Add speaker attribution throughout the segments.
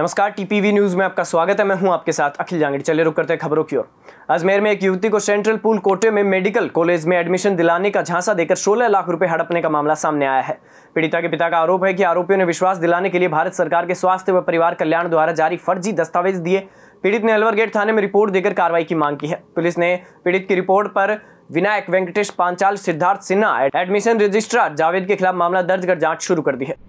Speaker 1: नमस्कार TPV news में आपका स्वागत है मैं हूं आपके साथ अखिल जांगड़ चले रुक करते हैं खबरों की ओर अजमेर में एक युवती को सेंट्रल पूल कोटे में मेडिकल कॉलेज में एडमिशन दिलाने का झांसा देकर 16 लाख रुपए हड़पने का मामला सामने आया है पीड़िता के पिता का आरोप है कि आरोपियों ने विश्वास दिलाने के लिए भारत सरकार के स्वास्थ्य व परिवार कल्याण द्वारा जारी फर्जी दस्तावेज दिए पीड़ित ने अलवर गेट थाने में रिपोर्ट देकर कार्रवाई की मांग की है पुलिस ने पीड़ित की रिपोर्ट पर विनायक वेंकटेश पांचाल सिद्धार्थ सिन्हा एडमिशन रजिस्ट्रार जावेद के खिलाफ मामला दर्ज कर जांच शुरू कर दी है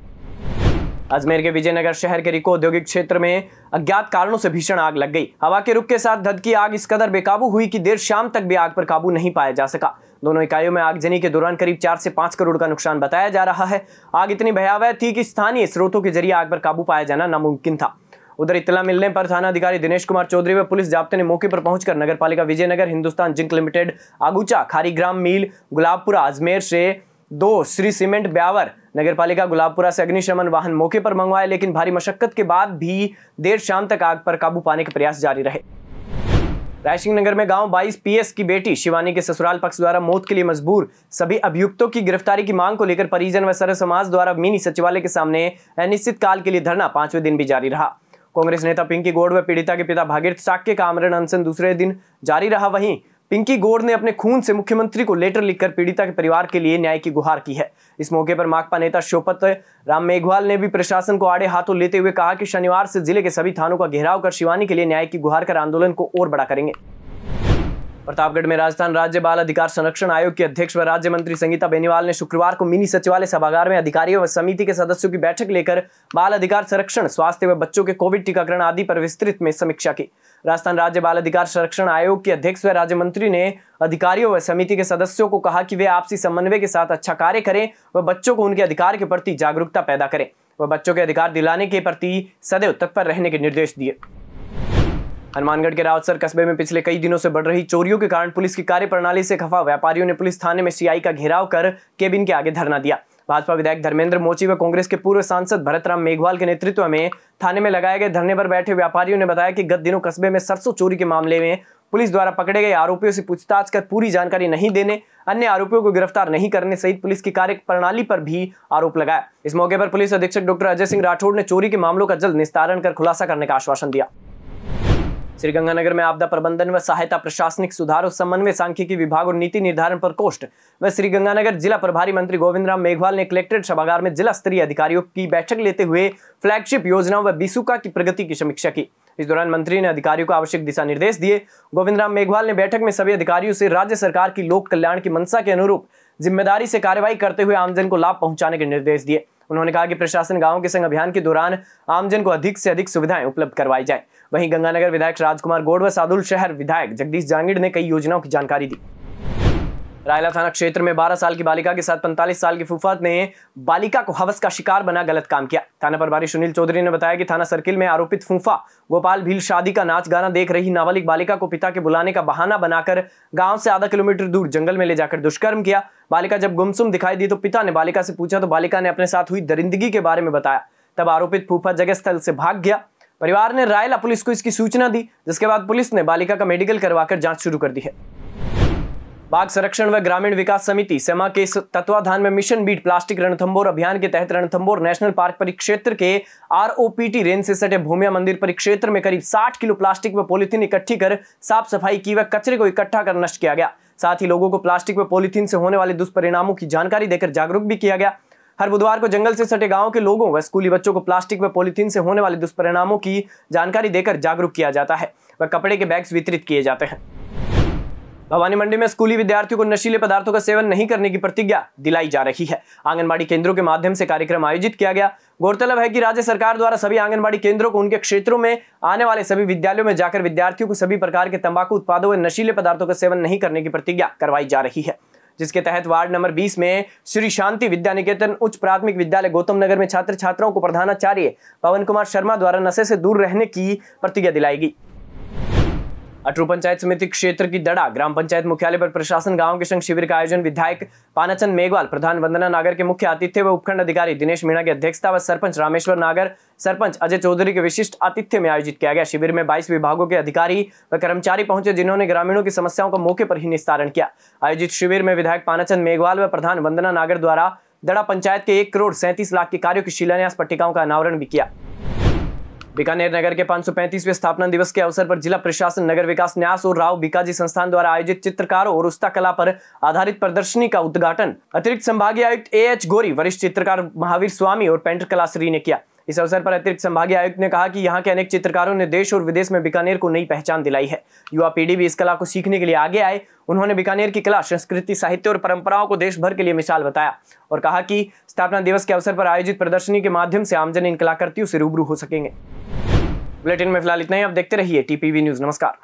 Speaker 1: अजमेर के विजयनगर शहर के रिको औद्योगिक क्षेत्र में अज्ञात कारणों से भीषण आग लग गई हवा के रुख के साथ धद की आग इस कदर बेकाबू हुई कि देर शाम तक भी आग पर काबू नहीं पाया जा सका दोनों इकाइयों में आगजनी के दौरान करीब चार से पांच करोड़ का नुकसान बताया जा रहा है आग इतनी भयावह थी कि स्थानीय स्रोतों के जरिए आग पर काबू पाया जाना नामुमकिन था उधर इतला मिलने पर थाना अधिकारी दिनेश कुमार चौधरी व पुलिस जाब्ते ने मौके पर पहुंचकर नगरपालिका Vijaynagar Hindustan zinc limited Agucha Kharigram mill Gulabpura Ajmer से दो श्री सीमेंट ब्यावर नगर पालिका गुलाबपुरा से अग्निशमन वाहन मौके पर मंगवाए लेकिन भारी मशक्कत के बाद भी देर शाम तक आग पर काबू पाने के प्रयास जारी रहे रायसिंह नगर में गांव 22 पीएस की बेटी शिवानी के ससुराल पक्ष द्वारा मौत के लिए मजबूर सभी अभियुक्तों की गिरफ्तारी की मांग को लेकर परिजन व सर समाज द्वारा मिनी सचिवालय के सामने अनिश्चित काल के लिए धरना पांचवें दिन भी जारी रहा कांग्रेस नेता पिंकी गोड व पीड़िता के पिता भागीरथ साक्य का आमरण अनशन दूसरे दिन जारी रहा वहीं पिंकी गोड़ ने अपने खून से मुख्यमंत्री को लेटर लिखकर पीड़िता के परिवार के लिए न्याय की गुहार की है इस मौके पर माकपा नेता शोपत राम मेघवाल ने भी प्रशासन को आड़े हाथों लेते हुए कहा कि शनिवार से जिले के सभी थानों का घेराव कर शिवानी के लिए न्याय की गुहार कर आंदोलन को और बड़ा करेंगे प्रतापगढ़ में राजस्थान राज्य बाल अधिकार संरक्षण आयोग के अध्यक्ष व राज्य मंत्री संगीता बेनीवाल ने शुक्रवार को मिनी सचिवालय सभागार में अधिकारियों व समिति के सदस्यों की बैठक लेकर बाल अधिकार संरक्षण स्वास्थ्य व बच्चों के कोविड टीकाकरण आदि पर विस्तृत में समीक्षा की राजस्थान राज्य बाल अधिकार संरक्षण आयोग के अध्यक्ष व राज्य मंत्री ने अधिकारियों व समिति के सदस्यों को कहा कि वे आपसी समन्वय के साथ अच्छा कार्य करें व बच्चों को उनके अधिकार के प्रति जागरूकता पैदा करें व बच्चों के अधिकार दिलाने के प्रति सदैव तत्पर रहने के निर्देश दिए हनुमानगढ़ के रावतसर कस्बे में पिछले कई दिनों से बढ़ रही चोरियों के कारण पुलिस की कार्यप्रणाली से खफा व्यापारियों ने पुलिस थाने में सीआई का घेराव कर केबिन के आगे धरना दिया भाजपा विधायक धर्मेंद्र मोची व कांग्रेस के पूर्व सांसद भरतराम मेघवाल के नेतृत्व में थाने में लगाए गए धरने पर बैठे व्यापारियों ने बताया कि गत दिनों कस्बे में सरसों चोरी के मामले में पुलिस द्वारा पकड़े गए आरोपियों से पूछताछ कर पूरी जानकारी नहीं देने अन्य आरोपियों को गिरफ्तार नहीं करने सहित पुलिस की कार्य प्रणाली पर भी आरोप लगाया इस मौके पर पुलिस अधीक्षक डॉक्टर अजय सिंह राठौड़ ने चोरी के मामलों का जल्द निस्तारण कर खुलासा करने का आश्वासन दिया श्रीगंगानगर में आपदा प्रबंधन व सहायता प्रशासनिक सुधार और समन्वय सांख्यिकी विभाग और नीति निर्धारण पर कोष्ट व श्रीगंगानगर जिला प्रभारी मंत्री गोविंद राम मेघवाल ने कलेक्ट्रेट सभागार में जिला स्तरीय अधिकारियों की बैठक लेते हुए फ्लैगशिप योजनाओं व बीसुका की प्रगति की समीक्षा की इस दौरान मंत्री ने अधिकारियों को आवश्यक दिशा निर्देश दिए गोविंद राम मेघवाल ने बैठक में सभी अधिकारियों से राज्य सरकार की लोक कल्याण की मंशा के अनुरूप जिम्मेदारी से कार्यवाही करते हुए आमजन को लाभ पहुंचाने के निर्देश दिए उन्होंने कहा कि प्रशासन गाँव के संग अभियान के दौरान आमजन को अधिक से अधिक सुविधाएं उपलब्ध करवाई जाए वहीं गंगानगर विधायक राजकुमार गोड़ व सादुल शहर विधायक जगदीश जांगिड़ ने कई योजनाओं की जानकारी दी रायला थाना क्षेत्र में 12 साल की बालिका के साथ 45 साल की फुफात ने बालिका को हवस का शिकार बना गलत काम किया थाना प्रभारी सुनील चौधरी ने बताया कि थाना सर्किल में आरोपित फूफा गोपाल भील शादी का नाच गाना देख रही नाबालिग बालिका को पिता के बुलाने का बहाना बनाकर गांव से आधा किलोमीटर दूर जंगल में ले जाकर दुष्कर्म किया बालिका जब गुमसुम दिखाई दी तो पिता ने बालिका से पूछा तो बालिका ने अपने साथ हुई दरिंदगी के बारे में बताया तब आरोपित फूफा जगह स्थल से भाग गया परिवार ने रायला पुलिस को इसकी सूचना दी जिसके बाद पुलिस ने बालिका का मेडिकल करवाकर जांच शुरू कर दी है बाघ संरक्षण व ग्रामीण विकास समिति सेमा के तत्वाधान में मिशन बीट प्लास्टिक रणथंबोर अभियान के तहत रणथंबोर नेशनल पार्क परिक्षेत्र के आरओपीटी रेंज से सटे भूमिया मंदिर परिक्षेत्र में करीब 60 किलो प्लास्टिक व पॉलीथीन इकट्ठी कर साफ सफाई की व कचरे को इकट्ठा कर नष्ट किया गया साथ ही लोगों को प्लास्टिक व पॉलीथीन से होने वाले दुष्परिणामों की जानकारी देकर जागरूक भी किया गया हर बुधवार को जंगल से सटे गांव के लोगों व स्कूली बच्चों को प्लास्टिक व पॉलीथीन से होने वाले दुष्परिणामों की जानकारी देकर जागरूक किया जाता है व कपड़े के बैग्स वितरित किए जाते हैं भवानी मंडी में स्कूली विद्यार्थियों को नशीले पदार्थों का सेवन नहीं करने की प्रतिज्ञा दिलाई जा रही है आंगनबाड़ी केंद्रों के माध्यम से कार्यक्रम आयोजित किया गया गौरतलब है कि राज्य सरकार द्वारा सभी आंगनबाड़ी केंद्रों को उनके क्षेत्रों में आने वाले सभी विद्यालयों में जाकर विद्यार्थियों को सभी प्रकार के तंबाकू उत्पादों व नशीले पदार्थों का सेवन नहीं करने की प्रतिज्ञा करवाई जा रही है जिसके तहत वार्ड नंबर 20 में श्री शांति विद्या निकेतन उच्च प्राथमिक विद्यालय गौतम नगर में छात्र छात्राओं को प्रधानाचार्य पवन कुमार शर्मा द्वारा नशे से दूर रहने की प्रतिज्ञा दिलाई गई अटरू पंचायत समिति क्षेत्र की दड़ा ग्राम पंचायत मुख्यालय पर प्रशासन गांव के संघ शिविर का आयोजन विधायक पानाचंद मेघवाल प्रधान वंदना नागर के मुख्य आतिथ्य व उपखंड अधिकारी दिनेश मीणा की अध्यक्षता व सरपंच रामेश्वर नागर सरपंच अजय चौधरी के विशिष्ट आतिथ्य में आयोजित किया गया शिविर में बाईस विभागों के अधिकारी व कर्मचारी पहुंचे जिन्होंने ग्रामीणों की समस्याओं का मौके पर ही निस्तारण किया आयोजित शिविर में विधायक पानाचंद मेघवाल व प्रधान वंदना नागर द्वारा दड़ा पंचायत के एक करोड़ सैंतीस लाख के कार्यो की शिलान्यास पट्टिकाओं का अनावरण भी किया बीकानेर नगर के 535वें स्थापना दिवस के अवसर पर जिला प्रशासन नगर विकास न्यास और राव बीकाजी संस्थान द्वारा आयोजित चित्रकारों और उस्ता कला पर आधारित प्रदर्शनी का उद्घाटन अतिरिक्त संभागीय आयुक्त ए एच गोरी वरिष्ठ चित्रकार महावीर स्वामी और पेंटर कला श्री ने किया इस अवसर पर अतिरिक्त संभागीय आयुक्त ने कहा कि यहाँ के अनेक चित्रकारों ने देश और विदेश में बीकानेर को नई पहचान दिलाई है युवा पीढ़ी भी इस कला को सीखने के लिए आगे आए उन्होंने बीकानेर की कला संस्कृति साहित्य और परंपराओं को देश भर के लिए मिसाल बताया और कहा कि स्थापना दिवस के अवसर पर आयोजित प्रदर्शनी के माध्यम से आमजन इन कलाकृतियों से रूबरू हो सकेंगे बुलेटिन में फिलहाल इतना ही आप देखते रहिए टीपीवी न्यूज नमस्कार